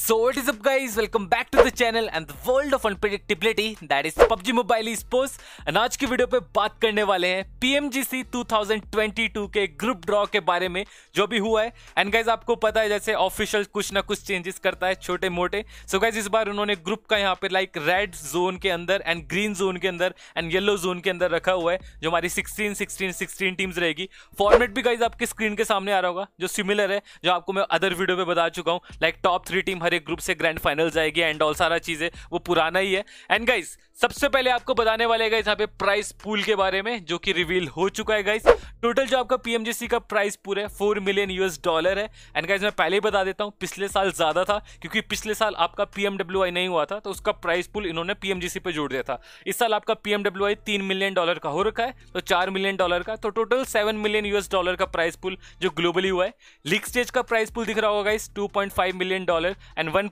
So what is up guys welcome back to the channel and the world of unpredictability that is PUBG Mobile Esports and आज की video पे बात करने वाले हैं PMGC 2022 के ग्रुप ड्रॉ के बारे में जो भी हुआ है एंड गाइज आपको पता है जैसे ऑफिशियल कुछ ना कुछ चेंजेस करता है छोटे मोटे सो so गाइज इस बार उन्होंने ग्रुप का यहाँ पे लाइक रेड जोन के अंदर एंड ग्रीन जोन के अंदर एंड येलो जोन के अंदर रखा हुआ है जो हमारी सिक्सटीन सिक्सटीन सिक्सटीन टीम्स रहेगी फॉर्मेट भी गाइज आपके स्क्रीन के सामने आ रहा होगा जो सिमिलर है जो आपको मैं अदर वीडियो में बता चुका हूँ लाइक टॉप थ्री टीम हर एक ग्रुप से ग्रैंड फाइनल जाएगी एंड ऑल सारा चीज़ें वो पुराना ही है एंड गाइज सबसे पहले आपको बताने वाले गाइस यहाँ पे प्राइस पूल के बारे में जो कि रिवील हो चुका है गाइस टोटल जो आपका पीएमजीसी का प्राइस पूल है फोर मिलियन यूएस डॉलर है एंड गाइस मैं पहले ही बता देता हूँ पिछले साल ज्यादा था क्योंकि पिछले साल आपका पीएमडब्ल्यू नहीं हुआ था तो उसका प्राइस पूल इन्होंने पीएमजीसी पर जोड़ दिया था इस साल आपका पीएमडब्ल्यू आई तीन मिलियन डॉलर का हो रखा है तो चार मिलियन डॉलर का तो total seven million US dollar का प्राइस पूल जो ग्लोबली हुआ है लीग स्टेज का प्राइस पूल दिख रहा होगा इस two million dollar and one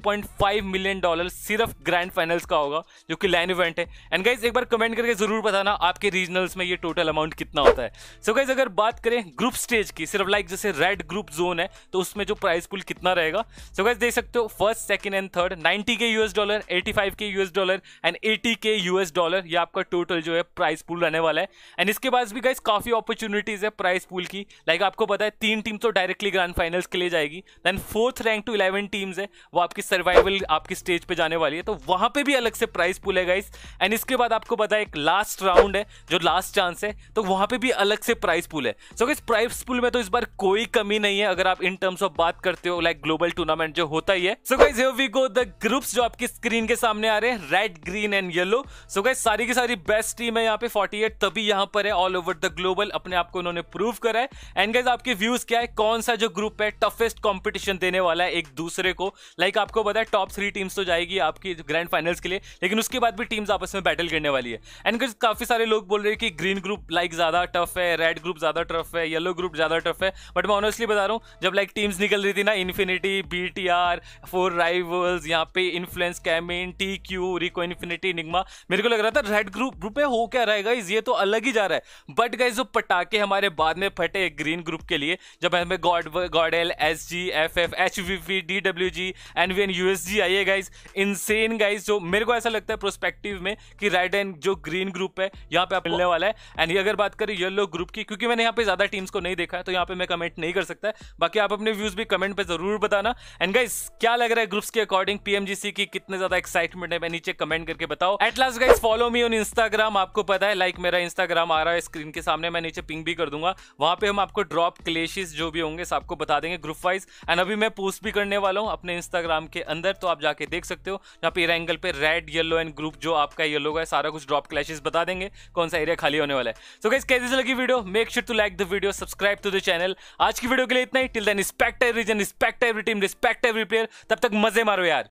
million dollar सिर्फ ग्रैंड फाइनल्स का होगा जो कि लाइन इवेंट है एंड गाइज एक बार कमेंट करके जरूर बताना आपके रीजनल्स में ये टोटल अमाउंट कितना होता है सो so गाइज अगर बात करें ग्रुप स्टेज की सिर्फ लाइक जैसे रेड ग्रुप जोन है तो उसमें जो प्राइस पुल कितना रहेगा सो so गाइज देख सकते हो फर्स्ट सेकंड एंड थर्ड 90 के यूएस डॉलर 85 के यूएस डॉलर एंड 80 के यूएस डॉलर ये आपका टोटल जो है प्राइस पुल रहने वाला है एंड इसके बाद भी गाइज काफी अपॉर्चुनिटीज है प्राइस पुल की लाइक आपको पता है तीन टीम तो डायरेक्टली ग्रांड फाइनल्स के लिए जाएगी then fourth rank to eleven teams है वो आपकी सर्वाइवल आपकी स्टेज पे जाने वाली है तो वहां पे भी अलग से प्राइस पुल है गाइस एंड इसके बाद आपको पता है एक लास्ट राउंड है जो लास्ट चांस है तो वहां पे भी अलग से प्राइस पूल है सो so, इस प्राइस पूल में तो इस बार कोई कमी नहीं है अगर आप इन टर्म्स ऑफ बात करते हो लाइक ग्लोबल टूर्नामेंट जो होता ही है so guys here we go the groups जो आपकी स्क्रीन के सामने आ रहे हैं red green and yellow so guys सारी की सारी बेस्ट टीम है यहाँ पे फोर्टी तभी यहाँ पर है ऑल ओवर द ग्लोबल अपने आप को उन्होंने प्रूव करा है एंड गाइज आपके व्यूज क्या है कौन सा जो ग्रुप है टफेस्ट कॉम्पिटिशन देने वाला है एक दूसरे को लाइक like आपको पता है टॉप थ्री टीम्स तो जाएगी आपकी ग्रैंड फाइनल्स के लिए लेकिन उसके बाद भी टीम्स आपस में बैटल करने वाली है एंड कुछ काफ़ी सारे लोग बोल रहे हैं कि ग्रीन ग्रुप लाइक ज़्यादा टफ है रेड ग्रुप ज़्यादा टफ है येलो ग्रुप ज़्यादा टफ है बट मैं ऑनेस्टली बता रहा हूँ जब लाइक टीम्स निकल रही थी ना Infinity B T R four rivals यहाँ पे Influence Chemin T Q Rico Infinity Nigma मेरे को लग रहा था रेड ग्रुप ग्रुप में हो क्या रहेगा इस ये तो अलग ही जा रहा है बट गाइज जो पटाखे हमारे बाद में फटे ग्रीन ग्रुप के लिए जब हमें god god L S G F F H V V D W G N V N U S G I है गाइज इनसेन गाइज जो मेरे को ऐसा लगता है प्रोस्पेक्टिव एक्टिव में कि रेड एंड जो ग्रीन ग्रुप है यहाँ पे आप मिलने वाला है एंड ये अगर बात करें येलो ग्रुप की क्योंकि मैंने यहाँ पे ज्यादा टीम्स को नहीं देखा है तो यहाँ पे मैं कमेंट नहीं कर सकता बाकी आप अपने व्यूज भी कमेंट पर जरूर बताना एंड गाइस क्या लग रहा है ग्रुप्स के अकॉर्डिंग पीएमजीसी की कितने ज्यादा एक्साइटमेंट है मैं नीचे कमेंट करके बताओ at last guys follow me on Instagram आपको पता है लाइक मेरा इंस्टाग्राम आ रहा है स्क्रीन के सामने मैं नीचे पिंग भी कर दूंगा वहां पे हम आपको ड्रॉप क्लेशेस जो भी होंगे सबको बता देंगे ग्रुप वाइज एंड अभी मैं पोस्ट भी करने वाला हूँ अपने इंस्टाग्राम के अंदर तो आप जाके देख सकते हो यहाँ पे एंगल पे रेड येलो एंड ग्रुप जो आप आपका ये लोग है सारा कुछ ड्रॉप क्लैशेस बता देंगे कौन सा एरिया खाली होने वाला है सो गाइस कैसी लगी video make sure to like the video subscribe to the channel आज की वीडियो के लिए इतना ही till then respect every region respect every team respect every player तब तक मजे मारो यार